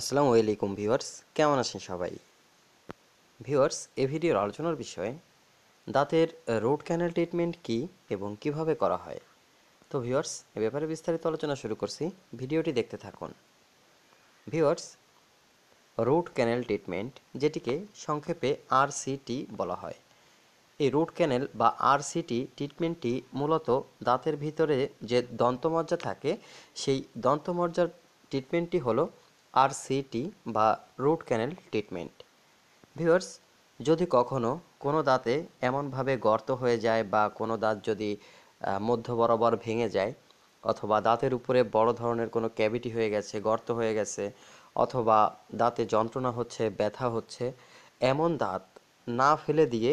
আসসালামু আলাইকুম ভিউয়ার্স কেমন আছেন সবাই ভিউয়ার্স এ ভিডিওর আলোচনার বিষয় দাঁতের রুট ক্যানেল ট্রিটমেন্ট কি এবং কিভাবে করা হয় তো ভিউয়ার্স এ ব্যাপারে বিস্তারিত আলোচনা শুরু করছি ভিডিওটি দেখতে থাকুন ভিউয়ার্স রুট ক্যানেল ট্রিটমেন্ট যেটিকে সংক্ষেপে আরসিটি বলা হয় এই রুট ক্যানেল বা আরসিটি ট্রিটমেন্টটি মূলত দাঁতের ভিতরে যে দন্তমজ্জা থাকে সেই দন্তমজ্জার ট্রিটমেন্টটি হলো আরসিটি বা রুট ক্যানেল ট্রিটমেন্ট ভিউয়ার্স যদি কখনো কোনো দাঁতে এমনভাবে গর্ত হয়ে যায় বা কোনো দাঁত যদি মধ্য বরাবর ভেঙে যায় অথবা দাঁতের উপরে বড় ধরনের কোনো ক্যাভিটি হয়ে গেছে গর্ত হয়ে গেছে অথবা দাঁতে যন্ত্রণা হচ্ছে ব্যথা হচ্ছে এমন দাঁত না ফেলে দিয়ে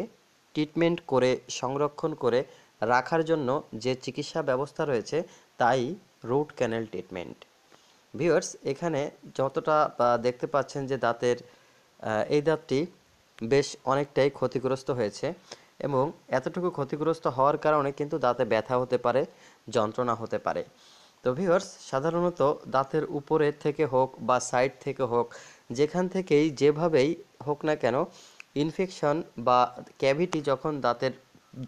ট্রিটমেন্ট করে সংরক্ষণ করে রাখার জন্য যে চিকিৎসা ব্যবস্থা রয়েছে তাই রুট ক্যানেল ট্রিটমেন্ট ভিউয়ার্স এখানে যতটা দেখতে পাচ্ছেন যে দাঁতের এই দাঁতটি বেশ অনেকটাই ক্ষতিগ্রস্ত হয়েছে এবং এতটুকু ক্ষতিগ্রস্ত হওয়ার কারণে কিন্তু দাঁতে ব্যথা হতে পারে যন্ত্রণা হতে পারে তো ভিউয়ার্স সাধারণত দাঁতের উপরে থেকে হোক বা সাইড থেকে হোক যেখান থেকেই যেভাবেই হোক না কেন ইনফেকশন বা ক্যাভিটি যখন দাঁতের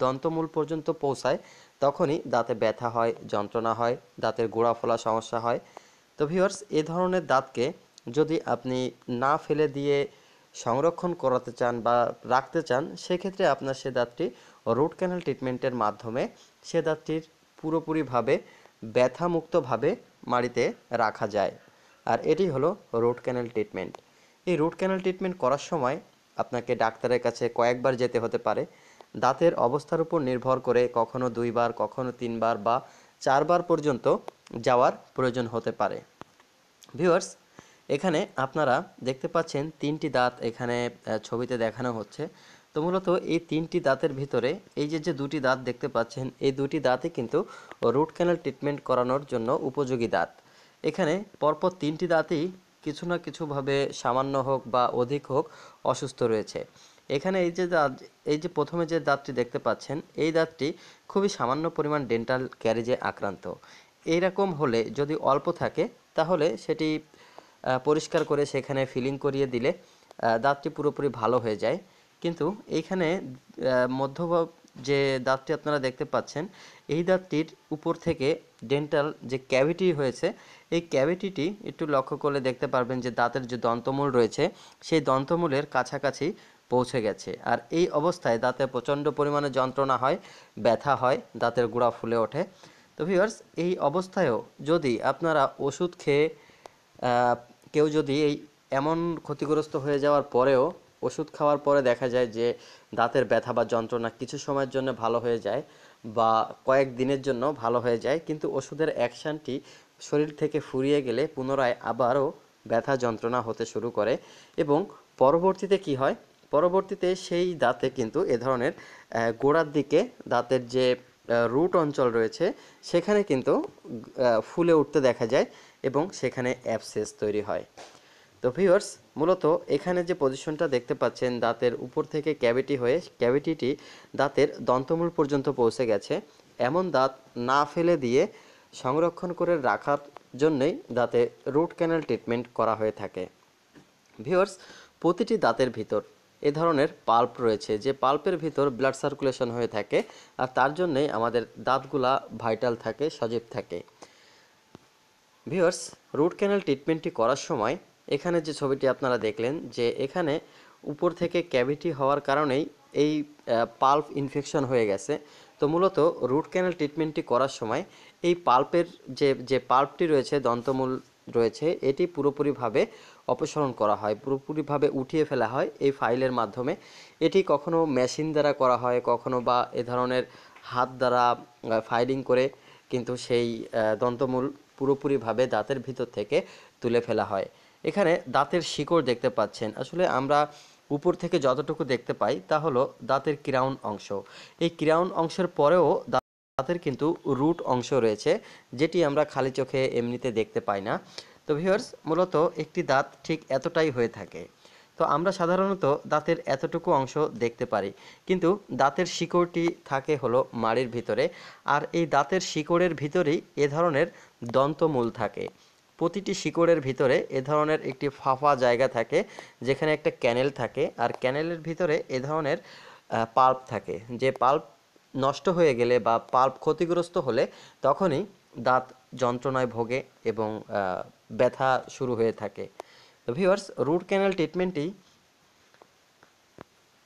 দন্তমূল পর্যন্ত পৌঁছায় তখনই দাঁতে ব্যথা হয় যন্ত্রণা হয় দাঁতের গোড়া ফোলা সমস্যা হয় তো ভিউয়ার্স এ ধরনের দাঁতকে যদি আপনি না ফেলে দিয়ে সংরক্ষণ করাতে চান বা রাখতে চান সেক্ষেত্রে আপনার সে দাঁতটি রুট ক্যানাল ট্রিটমেন্টের মাধ্যমে সে দাঁতটির পুরোপুরিভাবে ব্যথামুক্তভাবে মাড়িতে রাখা যায় আর এটি হলো রুট ক্যানাল ট্রিটমেন্ট এই রুট ক্যানাল ট্রিটমেন্ট করার সময় আপনাকে ডাক্তারের কাছে কয়েকবার যেতে হতে পারে দাঁতের অবস্থার উপর নির্ভর করে কখনো দুইবার কখনো তিনবার বা চারবার পর্যন্ত যাওয়ার প্রয়োজন হতে পারে ভিউয়ার্স এখানে আপনারা দেখতে পাচ্ছেন তিনটি দাঁত এখানে ছবিতে দেখানো হচ্ছে তো মূলত এই তিনটি দাঁতের ভিতরে এই যে যে দুটি দাঁত দেখতে পাচ্ছেন এই দুটি দাঁতই কিন্তু রুট ক্যানাল ট্রিটমেন্ট করানোর জন্য উপযোগী দাঁত এখানে পরপর তিনটি দাঁতই কিছু না কিছুভাবে সামান্য হোক বা অধিক হোক অসুস্থ রয়েছে এখানে এই যে দাঁত এই যে প্রথমে যে দাঁতটি দেখতে পাচ্ছেন এই দাঁতটি খুবই সামান্য পরিমাণ ডেন্টাল ক্যারেজে আক্রান্ত এই রকম হলে যদি অল্প থাকে তাহলে সেটি পরিষ্কার করে সেখানে ফিলিং করিয়ে দিলে দাঁতটি পুরোপুরি ভালো হয়ে যায় কিন্তু এইখানে মধ্যভাব যে দাঁতটি আপনারা দেখতে পাচ্ছেন এই দাঁতটির উপর থেকে ডেন্টাল যে ক্যাভিটি হয়েছে এই ক্যাভিটিটি একটু লক্ষ্য করলে দেখতে পারবেন যে দাঁতের যে দন্তমূল রয়েছে সেই দন্তমূলের কাছাকাছি পৌঁছে গেছে আর এই অবস্থায় দাঁতে প্রচণ্ড পরিমাণে যন্ত্রণা হয় ব্যথা হয় দাঁতের গুঁড়া ফুলে ওঠে তো ভিউয়ার্স এই অবস্থায়ও যদি আপনারা ওষুধ খেয়ে কেউ যদি এই এমন ক্ষতিগ্রস্ত হয়ে যাওয়ার পরেও ওষুধ খাওয়ার পরে দেখা যায় যে দাঁতের ব্যথা বা যন্ত্রণা কিছু সময়ের জন্য ভালো হয়ে যায় বা কয়েক দিনের জন্য ভালো হয়ে যায় কিন্তু ওষুধের অ্যাকশানটি শরীর থেকে ফুরিয়ে গেলে পুনরায় আবারও ব্যথা যন্ত্রণা হতে শুরু করে এবং পরবর্তীতে কি হয় পরবর্তীতে সেই দাঁতে কিন্তু এ ধরনের গোড়ার দিকে দাঁতের যে রুট অঞ্চল রয়েছে সেখানে কিন্তু ফুলে উঠতে দেখা যায় এবং সেখানে অ্যাপসেস তৈরি হয় তো ভিওর্স মূলত এখানে যে পজিশনটা দেখতে পাচ্ছেন দাঁতের উপর থেকে ক্যাভিটি হয়ে ক্যাভিটিটি দাঁতের দন্তমূল পর্যন্ত পৌঁছে গেছে এমন দাঁত না ফেলে দিয়ে সংরক্ষণ করে রাখার জন্যই দাঁতে রুট ক্যানেল ট্রিটমেন্ট করা হয়ে থাকে ভিওর্স প্রতিটি দাঁতের ভিতর এ ধরনের পাল্প রয়েছে যে পাল্পের ভিতর ব্লাড সার্কুলেশন হয়ে থাকে আর তার জন্যেই আমাদের দাঁতগুলা ভাইটাল থাকে সজীব থাকে ভিওর্স রুট ক্যানেল ট্রিটমেন্টটি করার সময় এখানে যে ছবিটি আপনারা দেখলেন যে এখানে উপর থেকে ক্যাভিটি হওয়ার কারণেই এই পাল্প ইনফেকশন হয়ে গেছে তো মূলত রুট ক্যানেল ট্রিটমেন্টটি করার সময় এই পাল্পের যে যে পাল্পটি রয়েছে দন্তমূল রয়েছে এটি পুরোপুরিভাবে অপসারণ করা হয় পুরোপুরিভাবে উঠিয়ে ফেলা হয় এই ফাইলের মাধ্যমে এটি কখনো মেশিন দ্বারা করা হয় কখনো বা এ ধরনের হাত দ্বারা ফাইলিং করে কিন্তু সেই দন্তমূল পুরোপুরিভাবে দাঁতের ভিতর থেকে তুলে ফেলা হয় এখানে দাঁতের শিকড় দেখতে পাচ্ছেন আসলে আমরা উপর থেকে যতটুকু দেখতে পাই তা হলো দাঁতের ক্রাউন অংশ এই ক্রাউন অংশের পরেও তাদের কিন্তু রুট অংশ রয়েছে যেটি আমরা খালি চোখে এমনিতে দেখতে পাই না তো ভিওয়ার্স মূলত একটি দাঁত ঠিক এতটাই হয়ে থাকে তো আমরা সাধারণত দাঁতের এতটুকু অংশ দেখতে পারি কিন্তু দাঁতের শিকড়টি থাকে হলো মাড়ির ভিতরে আর এই দাঁতের শিকড়ের ভিতরেই এ ধরনের দন্তমূল থাকে প্রতিটি শিকড়ের ভিতরে এ ধরনের একটি ফাঁফা জায়গা থাকে যেখানে একটা ক্যানেল থাকে আর ক্যানেলের ভিতরে এ ধরনের পাল্প থাকে যে পাল্প নষ্ট হয়ে গেলে বা পাল্প ক্ষতিগ্রস্ত হলে তখনই দাঁত যন্ত্রণায় ভোগে এবং ব্যথা শুরু হয়ে থাকে তো ভিউয়ার্স রুট ক্যানেল ট্রিটমেন্টটি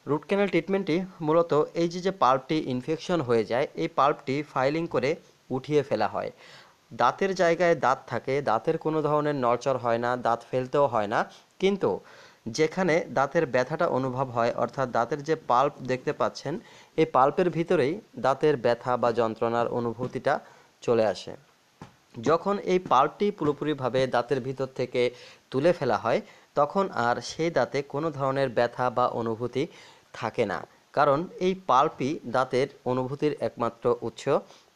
রুট ক্যানেল ট্রিটমেন্টটি মূলত এই যে যে পাল্পটি ইনফেকশন হয়ে যায় এই পাল্পটি ফাইলিং করে উঠিয়ে ফেলা হয় দাঁতের জায়গায় দাঁত থাকে দাঁতের কোনো ধরনের নড়চড় হয় না দাঁত ফেলতেও হয় না কিন্তু যেখানে দাঁতের ব্যথাটা অনুভব হয় অর্থাৎ দাঁতের যে পাল্প দেখতে পাচ্ছেন এই পাল্পের ভিতরেই দাঁতের ব্যথা বা যন্ত্রণার অনুভূতিটা চলে আসে যখন এই পাল্পটি পুরোপুরিভাবে দাঁতের ভিতর থেকে তুলে ফেলা হয় তখন আর সেই দাঁতে কোনো ধরনের ব্যথা বা অনুভূতি থাকে না কারণ এই পাল্পই দাঁতের অনুভূতির একমাত্র উৎস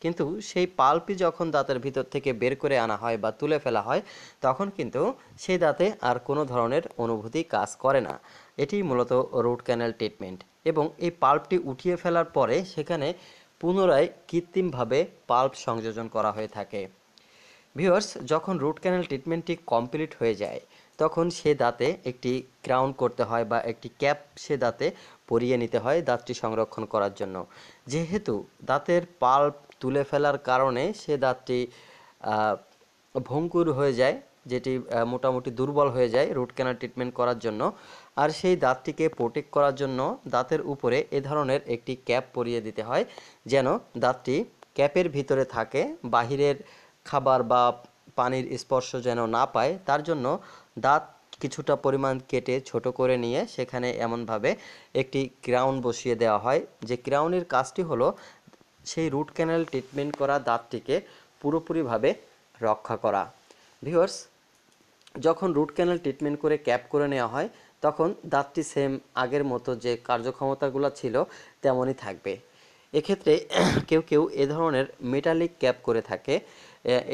কিন্তু সেই পাল্পি যখন দাঁতের ভিতর থেকে বের করে আনা হয় বা তুলে ফেলা হয় তখন কিন্তু সেই দাঁতে আর কোনো ধরনের অনুভূতি কাজ করে না এটি মূলত রুট ক্যানেল ট্রিটমেন্ট এবং এই পাল্পটি উঠিয়ে ফেলার পরে সেখানে পুনরায় কৃত্রিমভাবে পাল্প সংযোজন করা হয়ে থাকে ভিওর্স যখন রুট ক্যানেল ট্রিটমেন্টটি কমপ্লিট হয়ে যায় তখন সে দাঁতে একটি ক্রাউন করতে হয় বা একটি ক্যাপ সে দাঁতে পরিয়ে নিতে হয় দাঁতটি সংরক্ষণ করার জন্য যেহেতু দাঁতের পাল্প তুলে ফেলার কারণে সে দাঁতটি ভঙ্কুর হয়ে যায় যেটি মোটামুটি দুর্বল হয়ে যায় রুট ক্যানাল ট্রিটমেন্ট করার জন্য আর সেই দাঁতটিকে প্রোটেক্ট করার জন্য দাঁতের উপরে এ ধরনের একটি ক্যাপ পরিয়ে দিতে হয় যেন দাঁতটি ক্যাপের ভিতরে থাকে বাহিরের খাবার বা পানির স্পর্শ যেন না পায় তার জন্য দাঁত কিছুটা পরিমাণ কেটে ছোট করে নিয়ে সেখানে এমনভাবে একটি ক্রাউন বসিয়ে দেওয়া হয় যে ক্রাউনের কাজটি হলো সেই রুট ক্যানাল ট্রিটমেন্ট করা দাঁতটিকে পুরোপুরিভাবে রক্ষা করা ভিওর্স যখন রুট ক্যানাল ট্রিটমেন্ট করে ক্যাপ করে নেওয়া হয় তখন দাঁতটি সেম আগের মতো যে কার্যক্ষমতাগুলো ছিল তেমনই থাকবে এক্ষেত্রে কেউ কেউ এ ধরনের মেটালিক ক্যাপ করে থাকে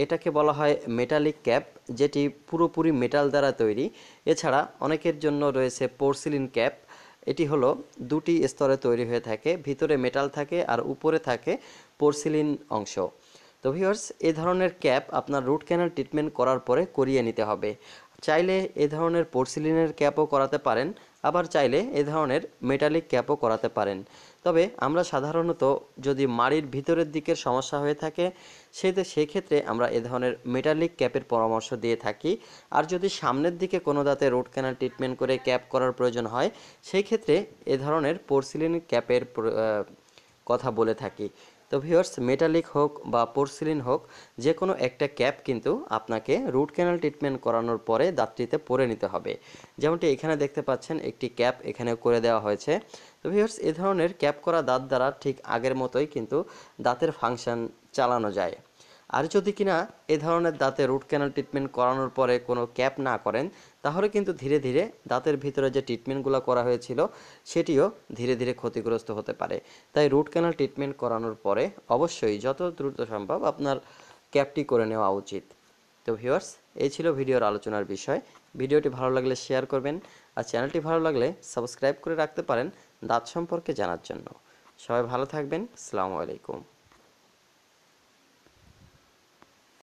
এটাকে বলা হয় মেটালিক ক্যাপ যেটি পুরোপুরি মেটাল দ্বারা তৈরি এছাড়া অনেকের জন্য রয়েছে পোর্সিলিন ক্যাপ এটি হলো দুটি স্তরে তৈরি হয়ে থাকে ভিতরে মেটাল থাকে আর উপরে থাকে পোর্সিলিন অংশ তো ভিওর্স এ ধরনের ক্যাপ আপনার রুট ক্যানাল ট্রিটমেন্ট করার পরে করিয়ে নিতে হবে চাইলে এ ধরনের পোর্সিলিনের ক্যাপও করাতে পারেন আবার চাইলে এ ধরনের মেটালিক ক্যাপও করাতে পারেন তবে আমরা সাধারণত যদি মাড়ির ভিতরের দিকের সমস্যা হয়ে থাকে সেতে সেক্ষেত্রে আমরা এ ধরনের মেটালিক ক্যাপের পরামর্শ দিয়ে থাকি আর যদি সামনের দিকে কোনো দাঁতে রোড ক্যানাল ট্রিটমেন্ট করে ক্যাপ করার প্রয়োজন হয় সেই ক্ষেত্রে এ ধরনের পোর্সিলিন ক্যাপের কথা বলে থাকি তো ভিওর্স মেটালিক হোক বা পোর্সিলিন হোক যে কোনো একটা ক্যাপ কিন্তু আপনাকে রুট ক্যানাল ট্রিটমেন্ট করানোর পরে দাঁতটিতে পরে নিতে হবে যেমনটি এখানে দেখতে পাচ্ছেন একটি ক্যাপ এখানে করে দেওয়া হয়েছে তো ভিউয়ার্স এ ধরনের ক্যাপ করা দাঁত দ্বারা ঠিক আগের মতোই কিন্তু দাঁতের ফাংশন চালানো যায় আর যদি কিনা এ ধরনের দাঁতে রুট ক্যানাল ট্রিটমেন্ট করানোর পরে কোনো ক্যাপ না করেন তাহলে কিন্তু ধীরে ধীরে দাঁতের ভিতরে যে ট্রিটমেন্টগুলো করা হয়েছিল সেটিও ধীরে ধীরে ক্ষতিগ্রস্ত হতে পারে তাই রুট ক্যানাল ট্রিটমেন্ট করানোর পরে অবশ্যই যত দ্রুত সম্ভব আপনার ক্যাপটি করে নেওয়া উচিত তো ভিউয়ার্স এই ছিল ভিডিওর আলোচনার বিষয় ভিডিওটি ভালো লাগলে শেয়ার করবেন আর চ্যানেলটি ভালো লাগলে সাবস্ক্রাইব করে রাখতে পারেন দাঁত সম্পর্কে জানার জন্য সবাই ভালো থাকবেন সালামু আলাইকুম